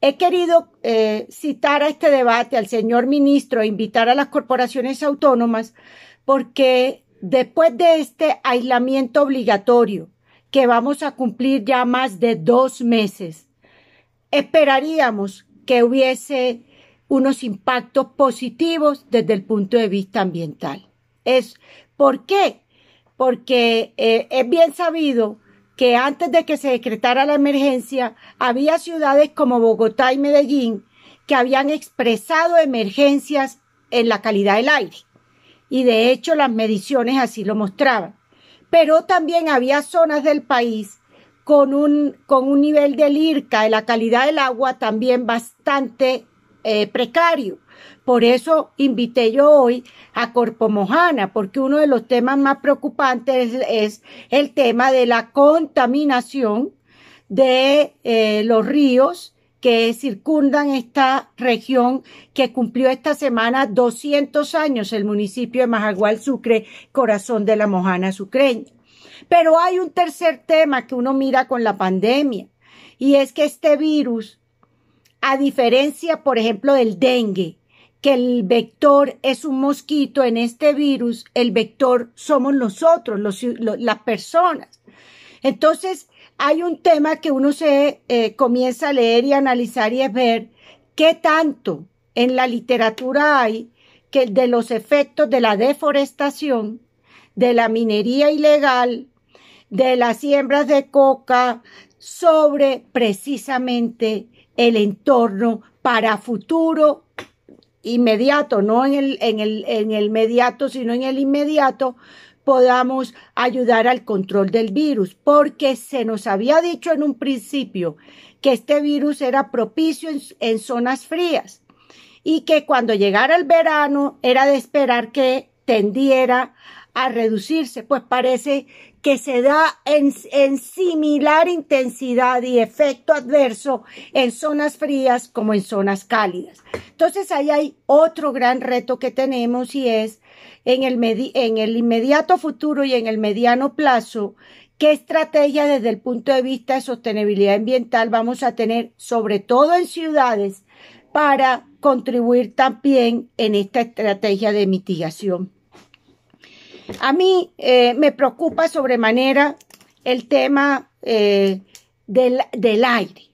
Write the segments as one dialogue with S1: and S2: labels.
S1: He querido eh, citar a este debate al señor ministro, e invitar a las corporaciones autónomas, porque después de este aislamiento obligatorio, que vamos a cumplir ya más de dos meses, esperaríamos que hubiese unos impactos positivos desde el punto de vista ambiental. Es, ¿Por qué? Porque eh, es bien sabido que antes de que se decretara la emergencia, había ciudades como Bogotá y Medellín que habían expresado emergencias en la calidad del aire. Y de hecho las mediciones así lo mostraban. Pero también había zonas del país con un, nivel del IRCA, de la calidad del agua, también bastante eh, precario. Por eso invité yo hoy a Corpomojana, porque uno de los temas más preocupantes es, el tema de la contaminación de eh, los ríos que circundan esta región que cumplió esta semana 200 años el municipio de Majagual Sucre, corazón de la Mojana sucreña. Pero hay un tercer tema que uno mira con la pandemia y es que este virus, a diferencia, por ejemplo, del dengue, que el vector es un mosquito, en este virus el vector somos nosotros, las personas. Entonces, hay un tema que uno se eh, comienza a leer y analizar y es ver qué tanto en la literatura hay que de los efectos de la deforestación, de la minería ilegal, de las siembras de coca, sobre precisamente el entorno para futuro inmediato, no en el, en el, en el mediato, sino en el inmediato, podamos ayudar al control del virus, porque se nos había dicho en un principio que este virus era propicio en, en zonas frías y que cuando llegara el verano era de esperar que tendiera a reducirse, pues parece que se da en, similar intensidad y efecto adverso en zonas frías como en zonas cálidas. Entonces ahí hay otro gran reto que tenemos y es en el, en el inmediato futuro y en el mediano plazo, qué estrategia desde el punto de vista de sostenibilidad ambiental vamos a tener, sobre todo en ciudades, para contribuir también en esta estrategia de mitigación. A mí eh, me preocupa sobremanera el tema eh, del, aire,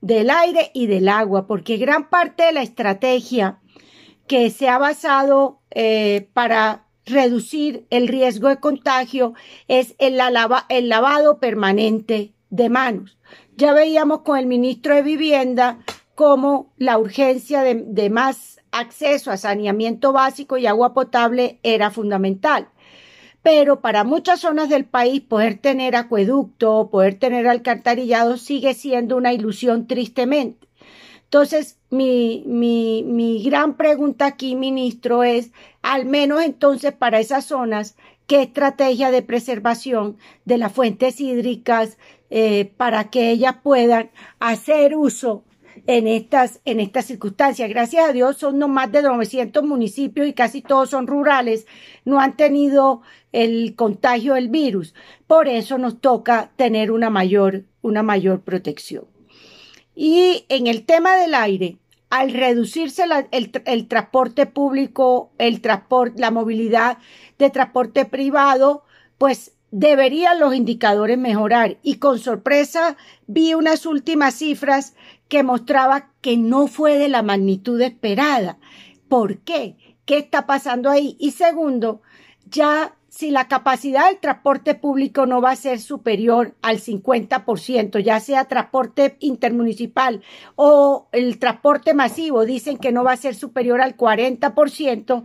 S1: del aire y del agua, porque gran parte de la estrategia que se ha basado eh, para reducir el riesgo de contagio es el, lavado permanente de manos. Ya veíamos con el ministro de Vivienda cómo la urgencia de más acceso a saneamiento básico y agua potable era fundamental pero para muchas zonas del país poder tener acueducto, poder tener alcantarillado sigue siendo una ilusión tristemente. Entonces, mi, mi, gran pregunta aquí, ministro, es, al menos entonces para esas zonas, ¿qué estrategia de preservación de las fuentes hídricas eh, para que ellas puedan hacer uso en estas, en estas circunstancias. Gracias a Dios son no más de 900 municipios y casi todos son rurales, no han tenido el contagio del virus. Por eso nos toca tener una mayor, una mayor protección. Y en el tema del aire, al reducirse el, transporte público, el transporte la movilidad de transporte privado, pues deberían los indicadores mejorar y con sorpresa vi unas últimas cifras que mostraba que no fue de la magnitud esperada. ¿Por qué? ¿Qué está pasando ahí? Y segundo, ya si la capacidad del transporte público no va a ser superior al 50%, ya sea transporte intermunicipal o el transporte masivo, dicen que no va a ser superior al 40%,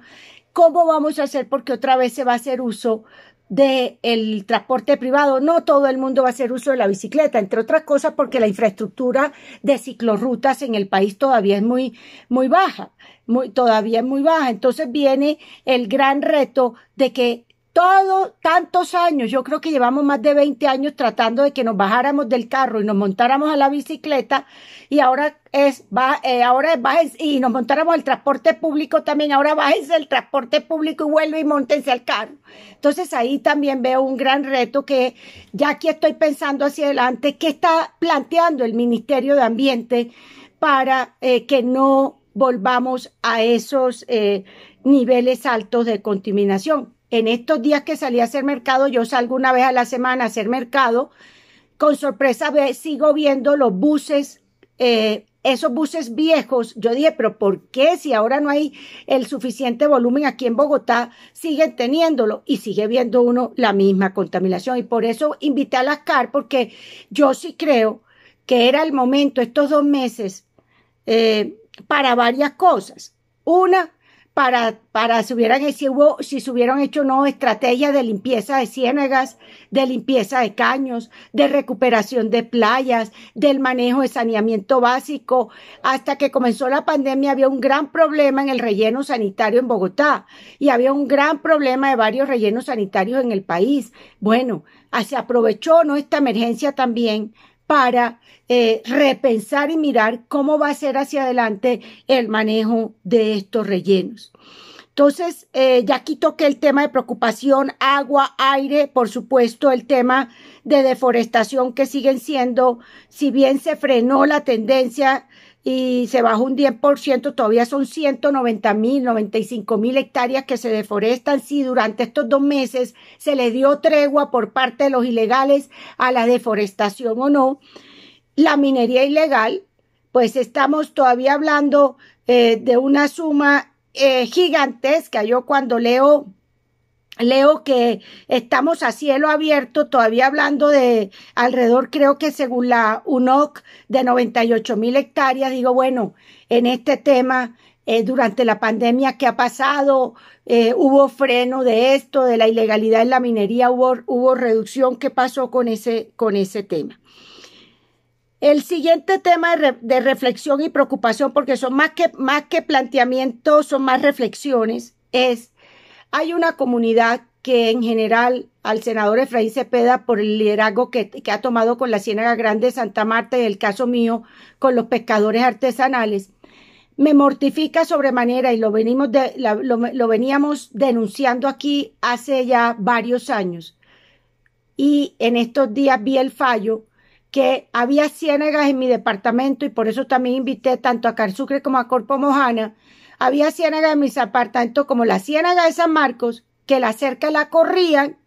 S1: ¿cómo vamos a hacer? Porque otra vez se va a hacer uso del transporte privado. No todo el mundo va a hacer uso de la bicicleta, entre otras cosas porque la infraestructura de ciclorrutas en el país todavía es muy, muy baja, todavía es muy baja. Entonces viene el gran reto de que todos tantos años, yo creo que llevamos más de 20 años tratando de que nos bajáramos del carro y nos montáramos a la bicicleta y ahora es, va, eh, ahora es, y nos montáramos al transporte público también, ahora bájense el transporte público y vuelve y montense al carro. Entonces ahí también veo un gran reto que ya aquí estoy pensando hacia adelante, ¿qué está planteando el Ministerio de Ambiente para eh, que no volvamos a esos eh, niveles altos de contaminación? en estos días que salí a hacer mercado, yo salgo una vez a la semana a hacer mercado, con sorpresa sigo viendo los buses, eh, esos buses viejos. Yo dije, pero ¿por qué si ahora no hay el suficiente volumen aquí en Bogotá, siguen teniéndolo? Y sigue viendo uno la misma contaminación. Y por eso invité a las CAR, porque yo sí creo que era el momento, estos dos meses, eh, para varias cosas. Una, para, para si, hubieran, si, hubo, si se hubieran hecho no estrategias de limpieza de ciénagas, de limpieza de caños, de recuperación de playas, del manejo de saneamiento básico. Hasta que comenzó la pandemia había un gran problema en el relleno sanitario en Bogotá y había un gran problema de varios rellenos sanitarios en el país. Bueno, ah, se aprovechó ¿no? esta emergencia también para eh, repensar y mirar cómo va a ser hacia adelante el manejo de estos rellenos. Entonces, eh, ya aquí toqué el tema de preocupación, agua, aire, por supuesto, el tema de deforestación que siguen siendo, si bien se frenó la tendencia y se bajó un 10%, todavía son 190 mil, 95 mil hectáreas que se deforestan. Si durante estos dos meses se les dio tregua por parte de los ilegales a la deforestación o no, la minería ilegal, pues estamos todavía hablando eh, de una suma eh, gigantesca. Yo cuando leo Leo que estamos a cielo abierto, todavía hablando de alrededor, creo que según la UNOC, de 98 mil hectáreas. Digo, bueno, en este tema, eh, durante la pandemia que ha pasado, eh, hubo freno de esto, de la ilegalidad en la minería, hubo, reducción. ¿Qué pasó con ese, con ese tema? El siguiente tema de, reflexión y preocupación, porque son más que, más que planteamientos, son más reflexiones, es hay una comunidad que en general al senador Efraín Cepeda por el liderazgo que, ha tomado con la Ciénaga Grande de Santa Marta y el caso mío con los pescadores artesanales, me mortifica sobremanera y lo, veníamos denunciando aquí hace ya varios años. Y en estos días vi el fallo que había ciénagas en mi departamento y por eso también invité tanto a Carzucre como a Corpo Mojana había ciénaga de mis apartamentos como la ciénaga de San Marcos, que la cerca la corrían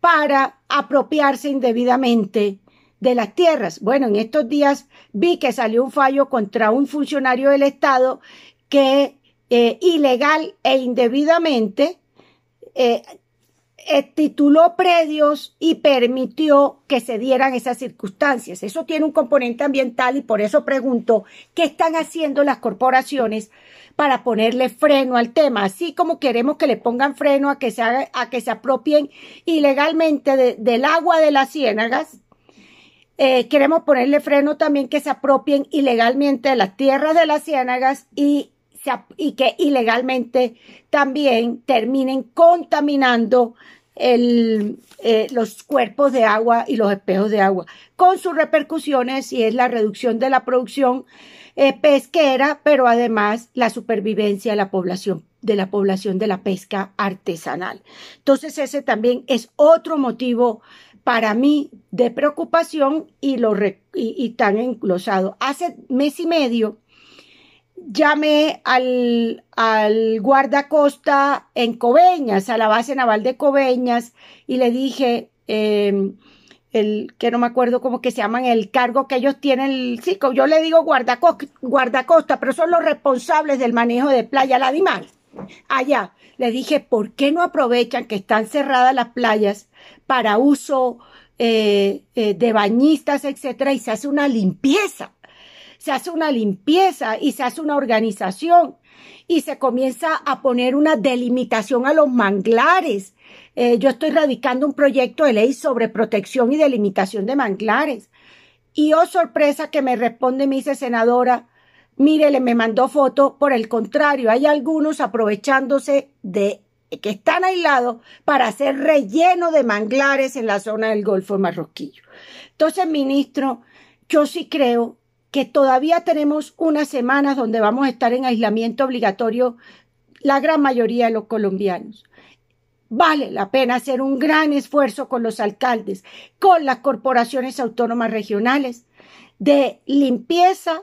S1: para apropiarse indebidamente de las tierras. Bueno, en estos días vi que salió un fallo contra un funcionario del Estado que eh, ilegal e indebidamente eh, eh, tituló predios y permitió que se dieran esas circunstancias. Eso tiene un componente ambiental y por eso pregunto, ¿qué están haciendo las corporaciones para ponerle freno al tema? Así como queremos que le pongan freno a que se, a que se apropien ilegalmente del agua de las ciénagas, eh, queremos ponerle freno también que se apropien ilegalmente de las tierras de las ciénagas y y que ilegalmente también terminen contaminando eh, los cuerpos de agua y los espejos de agua, con sus repercusiones y es la reducción de la producción eh, pesquera, pero además la supervivencia de la población de la población de la pesca artesanal. Entonces ese también es otro motivo para mí de preocupación y, lo y, tan englosado. Hace mes y medio llamé al, al guardacosta en Cobeñas, a la base naval de Cobeñas, y le dije, em, el que no me acuerdo cómo que se llaman, el cargo que ellos tienen, sí, yo le digo guardacosta, pero son los responsables del manejo de Playa Dimal. allá. Le dije, ¿por qué no aprovechan que están cerradas las playas para uso eh, eh, de bañistas, etcétera, y se hace una limpieza? se hace una limpieza y se hace una organización y se comienza a poner una delimitación a los manglares. Eh, yo estoy radicando un proyecto de ley sobre protección y delimitación de manglares. Y oh sorpresa que me responde, me dice senadora, mírele, me mandó foto. Por el contrario, hay algunos aprovechándose de que están aislados para hacer relleno de manglares en la zona del Golfo Marroquillo. Entonces, ministro, yo sí creo que todavía tenemos unas semanas donde vamos a estar en aislamiento obligatorio la gran mayoría de los colombianos. Vale la pena hacer un gran esfuerzo con los alcaldes, con las corporaciones autónomas regionales, de limpieza,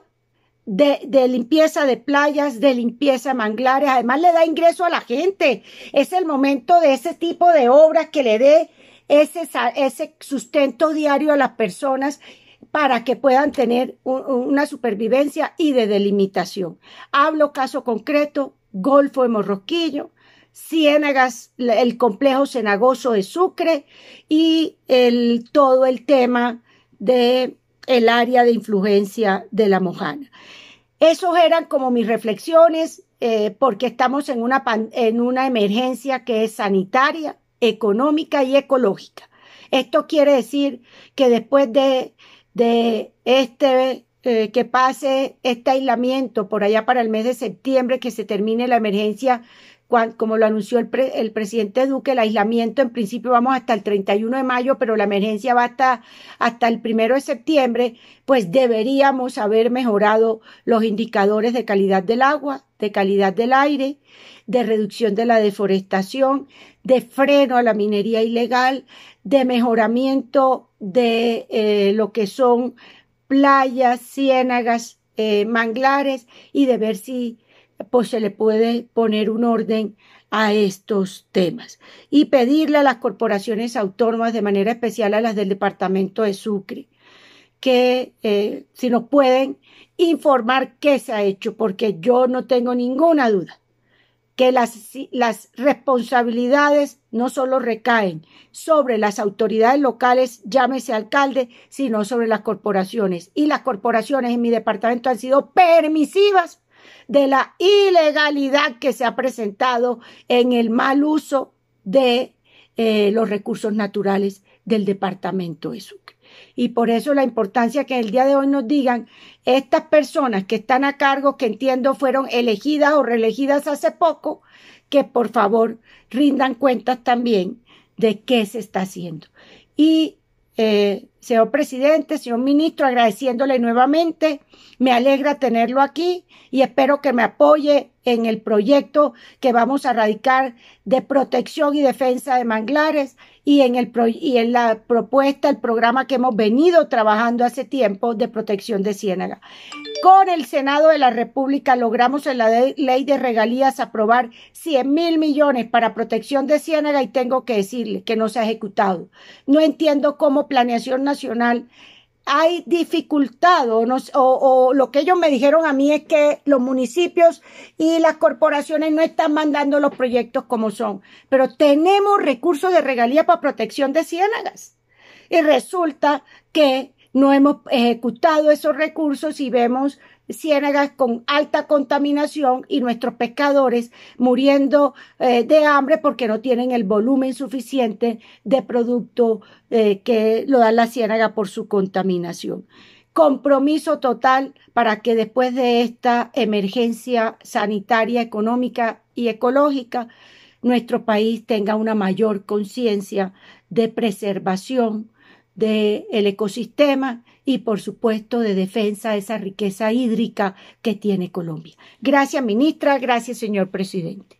S1: de, limpieza de playas, de limpieza de manglares. Además, le da ingreso a la gente. Es el momento de ese tipo de obras que le dé ese, ese sustento diario a las personas para que puedan tener una supervivencia y de delimitación. Hablo caso concreto, Golfo de Morroquillo, Ciénagas, el complejo cenagoso de Sucre y el, todo el tema de el área de influencia de la Mojana. Esos eran como mis reflexiones eh, porque estamos en una, en una emergencia que es sanitaria, económica y ecológica. Esto quiere decir que después de de este eh, que pase este aislamiento por allá para el mes de septiembre, que se termine la emergencia, como lo anunció el, el, presidente Duque, el aislamiento en principio vamos hasta el 31 de mayo, pero la emergencia va hasta, hasta el primero de septiembre, pues deberíamos haber mejorado los indicadores de calidad del agua, de calidad del aire, de reducción de la deforestación, de freno a la minería ilegal, de mejoramiento de eh, lo que son playas, ciénagas, eh, manglares y de ver si pues, se le puede poner un orden a estos temas y pedirle a las corporaciones autónomas, de manera especial a las del departamento de Sucre, que eh, si nos pueden informar qué se ha hecho, porque yo no tengo ninguna duda que las, responsabilidades no solo recaen sobre las autoridades locales, llámese alcalde, sino sobre las corporaciones. Y las corporaciones en mi departamento han sido permisivas de la ilegalidad que se ha presentado en el mal uso de eh, los recursos naturales del departamento de Sucre. Y por eso la importancia que en el día de hoy nos digan estas personas que están a cargo, que entiendo fueron elegidas o reelegidas hace poco, que por favor rindan cuentas también de qué se está haciendo. Y eh, Señor presidente, señor ministro, agradeciéndole nuevamente. Me alegra tenerlo aquí y espero que me apoye en el proyecto que vamos a radicar de protección y defensa de manglares y en, el y en la propuesta, el programa que hemos venido trabajando hace tiempo de protección de ciénaga. Con el Senado de la República logramos en la ley de regalías aprobar 100 mil millones para protección de ciénaga y tengo que decirle que no se ha ejecutado. No entiendo cómo Planeación Nacional hay dificultad o, o, lo que ellos me dijeron a mí es que los municipios y las corporaciones no están mandando los proyectos como son, pero tenemos recursos de regalía para protección de ciénagas. Y resulta que no hemos ejecutado esos recursos y vemos ciénagas con alta contaminación y nuestros pescadores muriendo eh, de hambre porque no tienen el volumen suficiente de producto eh, que lo da la ciénaga por su contaminación. Compromiso total para que después de esta emergencia sanitaria, económica y ecológica, nuestro país tenga una mayor conciencia de preservación del ecosistema y por supuesto de defensa de esa riqueza hídrica que tiene Colombia. Gracias, ministra. Gracias, señor presidente.